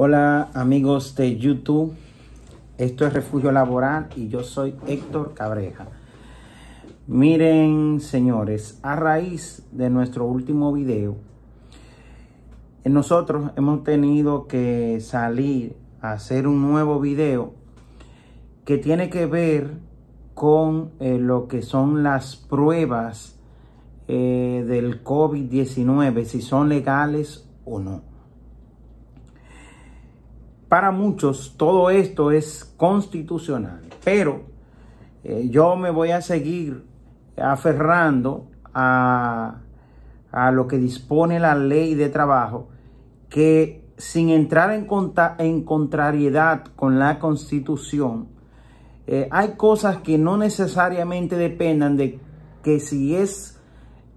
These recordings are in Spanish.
Hola amigos de YouTube, esto es Refugio Laboral y yo soy Héctor Cabreja. Miren señores, a raíz de nuestro último video, eh, nosotros hemos tenido que salir a hacer un nuevo video que tiene que ver con eh, lo que son las pruebas eh, del COVID-19, si son legales o no para muchos todo esto es constitucional, pero eh, yo me voy a seguir aferrando a, lo que dispone la ley de trabajo, que sin entrar en, en contrariedad con la constitución, eh, hay cosas que no necesariamente dependan de que si es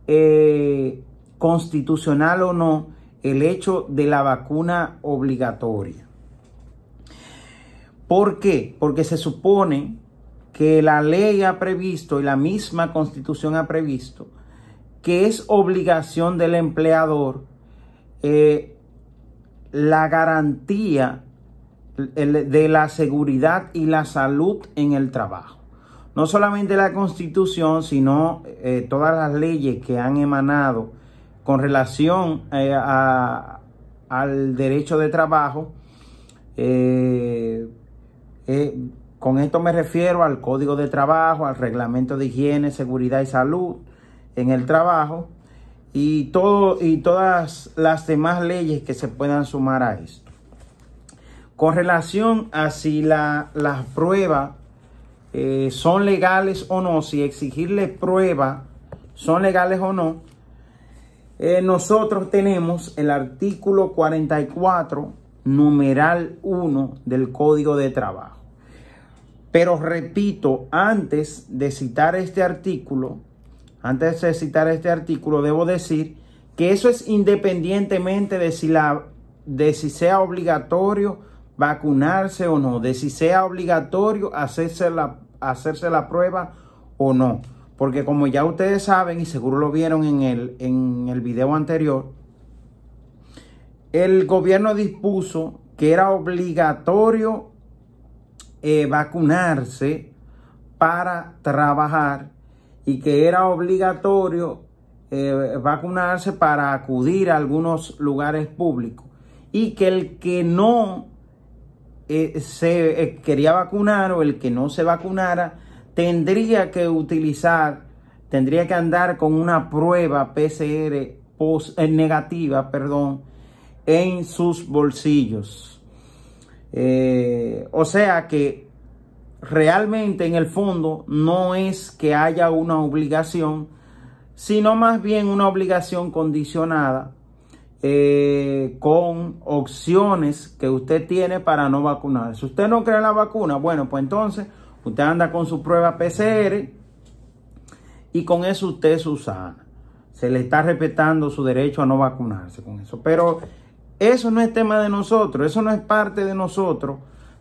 eh, constitucional o no el hecho de la vacuna obligatoria. ¿Por qué? Porque se supone que la ley ha previsto y la misma constitución ha previsto que es obligación del empleador eh, la garantía de la seguridad y la salud en el trabajo. No solamente la constitución, sino eh, todas las leyes que han emanado con relación eh, al derecho de trabajo, eh, eh, con esto me refiero al código de trabajo, al reglamento de higiene, seguridad y salud en el trabajo y, todo, y todas las demás leyes que se puedan sumar a esto. Con relación a si las pruebas eh, son legales o no, si exigirle pruebas son legales o no, eh, nosotros tenemos el artículo 44 numeral 1 del Código de Trabajo. Pero repito, antes de citar este artículo, antes de citar este artículo, debo decir que eso es independientemente de si, la, de si sea obligatorio vacunarse o no, de si sea obligatorio hacerse la, hacerse la prueba o no. Porque como ya ustedes saben y seguro lo vieron en el, en el video anterior, el gobierno dispuso que era obligatorio eh, vacunarse para trabajar y que era obligatorio eh, vacunarse para acudir a algunos lugares públicos y que el que no eh, se quería vacunar o el que no se vacunara tendría que utilizar, tendría que andar con una prueba PCR negativa, perdón, en sus bolsillos. Eh, o sea que realmente en el fondo no es que haya una obligación, sino más bien una obligación condicionada eh, con opciones que usted tiene para no vacunarse. Si usted no cree la vacuna, bueno, pues entonces usted anda con su prueba PCR y con eso usted es sana. Se le está respetando su derecho a no vacunarse con eso. Pero eso no es tema de nosotros, eso no es parte de nosotros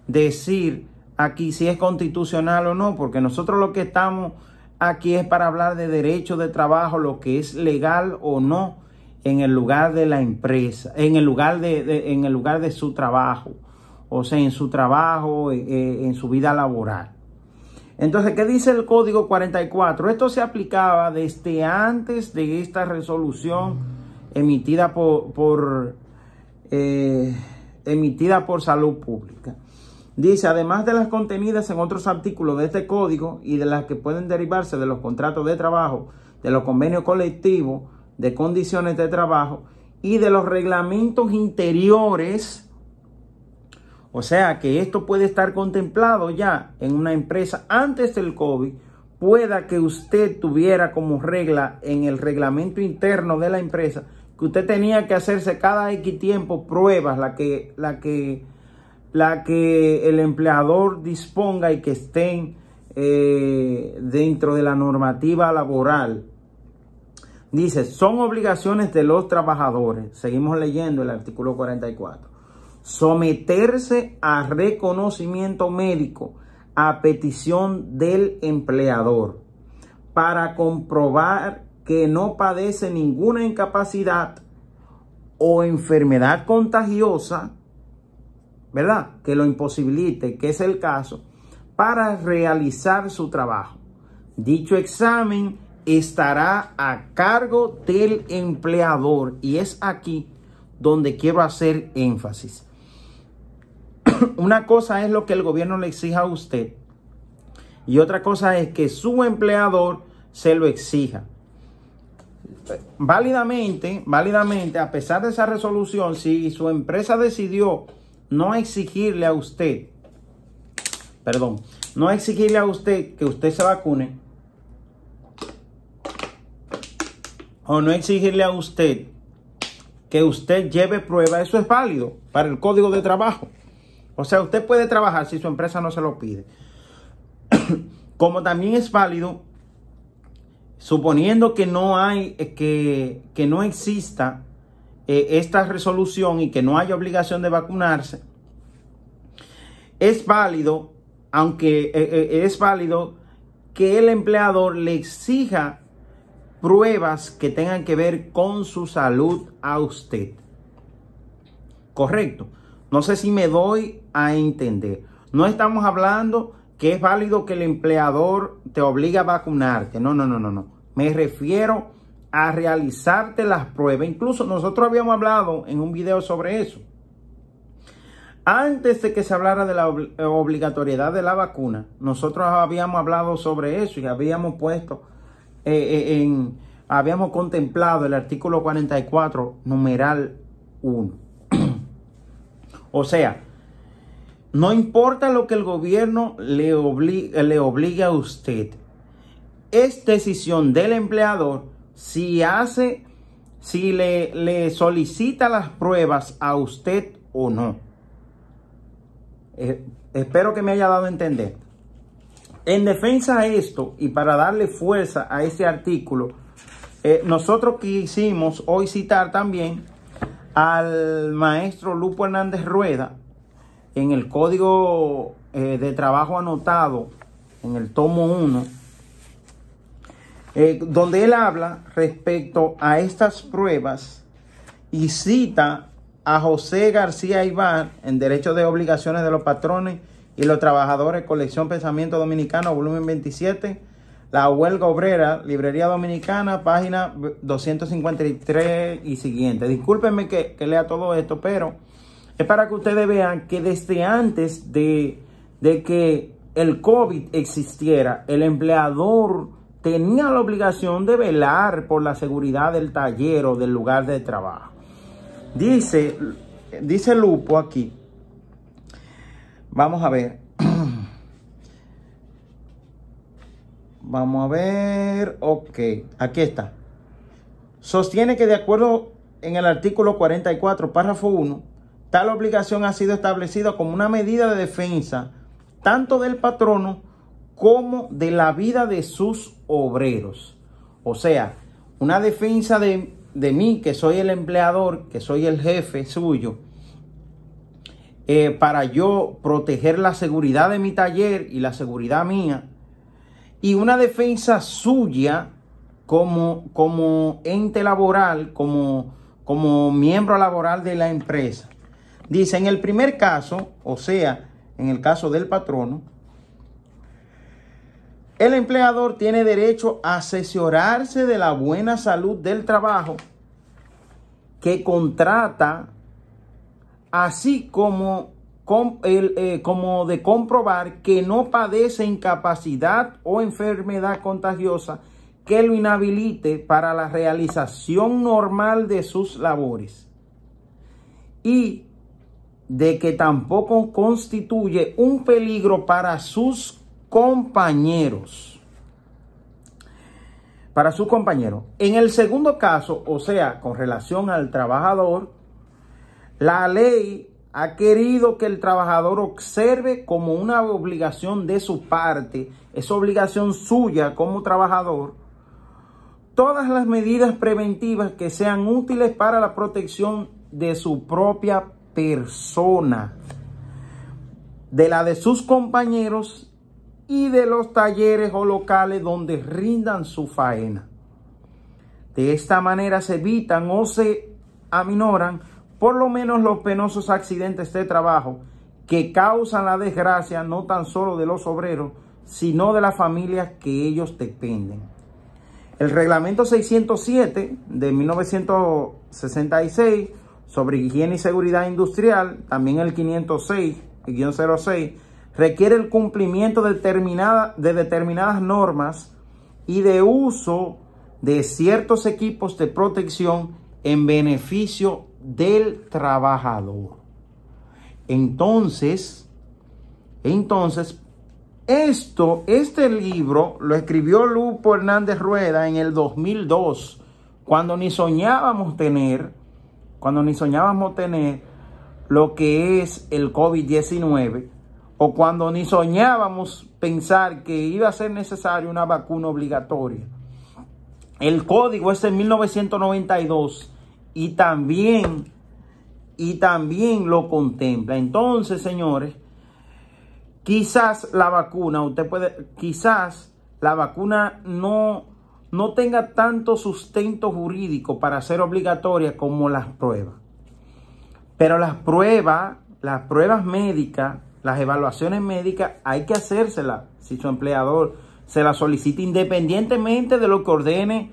decir aquí si es constitucional o no, porque nosotros lo que estamos aquí es para hablar de derecho de trabajo, lo que es legal o no en el lugar de la empresa, en el lugar de, en el lugar de su trabajo, o sea, en su trabajo, eh, eh, en su vida laboral. Entonces, ¿qué dice el código 44? Esto se aplicaba desde antes de esta resolución emitida por eh, emitida por salud pública. Dice, además de las contenidas en otros artículos de este código y de las que pueden derivarse de los contratos de trabajo, de los convenios colectivos, de condiciones de trabajo y de los reglamentos interiores. O sea que esto puede estar contemplado ya en una empresa antes del COVID, pueda que usted tuviera como regla en el reglamento interno de la empresa que usted tenía que hacerse cada X tiempo pruebas, la que, la que, la que el empleador disponga y que estén eh, dentro de la normativa laboral. Dice, son obligaciones de los trabajadores. Seguimos leyendo el artículo 44. Someterse a reconocimiento médico a petición del empleador para comprobar que no padece ninguna incapacidad o enfermedad contagiosa, ¿verdad? Que lo imposibilite, que es el caso, para realizar su trabajo. Dicho examen estará a cargo del empleador y es aquí donde quiero hacer énfasis. Una cosa es lo que el gobierno le exija a usted y otra cosa es que su empleador se lo exija válidamente, válidamente, a pesar de esa resolución, si su empresa decidió no exigirle a usted, perdón, no exigirle a usted que usted se vacune, o no exigirle a usted que usted lleve prueba, eso es válido para el código de trabajo. O sea, usted puede trabajar si su empresa no se lo pide. Como también es válido Suponiendo que no hay, eh, que, no exista eh, esta resolución y que no haya obligación de vacunarse, es válido, aunque eh, es válido que el empleador le exija pruebas que tengan que ver con su salud a usted. Correcto. No sé si me doy a entender. No estamos hablando que es válido que el empleador te obliga a vacunarte. No, no, no, no, no. Me refiero a realizarte las pruebas. Incluso nosotros habíamos hablado en un video sobre eso. Antes de que se hablara de la eh, obligatoriedad de la vacuna, nosotros habíamos hablado sobre eso y habíamos puesto eh, eh, en, habíamos contemplado el artículo 44, numeral 1. o sea, no importa lo que el gobierno le obligue, le a usted. Es decisión del empleador si hace, si le, le solicita las pruebas a usted o no. Eh, espero que me haya dado a entender. En defensa de esto y para darle fuerza a este artículo, eh, nosotros quisimos hoy citar también al maestro Lupo Hernández Rueda, en el código eh, de trabajo anotado, en el tomo 1, eh, donde él habla respecto a estas pruebas y cita a José García Ibar en Derecho de Obligaciones de los Patrones y los Trabajadores, Colección Pensamiento Dominicano, volumen 27, La Huelga Obrera, Librería Dominicana, página 253 y siguiente. Discúlpenme que lea todo esto, pero es para que ustedes vean que desde antes de, que el COVID existiera, el empleador tenía la obligación de velar por la seguridad del taller o del lugar de trabajo. Dice, dice Lupo aquí, vamos a ver, vamos a ver, ok, aquí está. Sostiene que de acuerdo en el artículo 44, párrafo 1, Tal obligación ha sido establecida como una medida de defensa tanto del patrono como de la vida de sus obreros. O sea, una defensa de, mí, que soy el empleador, que soy el jefe suyo, eh, para yo proteger la seguridad de mi taller y la seguridad mía, y una defensa suya como, como ente laboral, como, como miembro laboral de la empresa. Dice, en el primer caso, o sea, en el caso del patrono, el empleador tiene derecho a asesorarse de la buena salud del trabajo que contrata, así como, eh, como de comprobar que no padece incapacidad o enfermedad contagiosa que lo inhabilite para la realización normal de sus labores. Y de que tampoco constituye un peligro para sus compañeros. Para sus compañeros. En el segundo caso, o sea, con relación al trabajador, la ley ha querido que el trabajador observe como una obligación de su parte, es obligación suya como trabajador, todas las medidas preventivas que sean útiles para la protección de su propia persona, de la de sus compañeros y de los talleres o locales donde rindan su faena. De esta manera se evitan o se aminoran por lo menos los penosos accidentes de trabajo que causan la desgracia no tan solo de los obreros, sino de las familias que ellos dependen. El reglamento 607 de 1966 sobre higiene y seguridad industrial, también el 506, 06, requiere el cumplimiento de, de determinadas normas y de uso de ciertos equipos de protección en beneficio del trabajador. Entonces, entonces, esto, este libro lo escribió Lupo Hernández Rueda en el 2002, cuando ni soñábamos tener cuando ni soñábamos tener lo que es el COVID-19 o cuando ni soñábamos pensar que iba a ser necesaria una vacuna obligatoria. El código es de 1992 y también y también lo contempla. Entonces, señores, quizás la vacuna, usted puede, quizás la vacuna no no tenga tanto sustento jurídico para ser obligatoria como las pruebas. Pero las pruebas, las pruebas médicas, las evaluaciones médicas hay que hacérselas si su empleador se las solicita independientemente de lo que ordene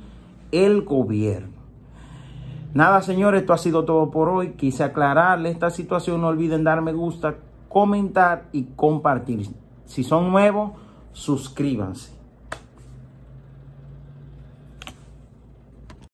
el gobierno. Nada, señores, esto ha sido todo por hoy. Quise aclararle esta situación. No olviden dar me gusta, comentar y compartir. Si son nuevos, suscríbanse.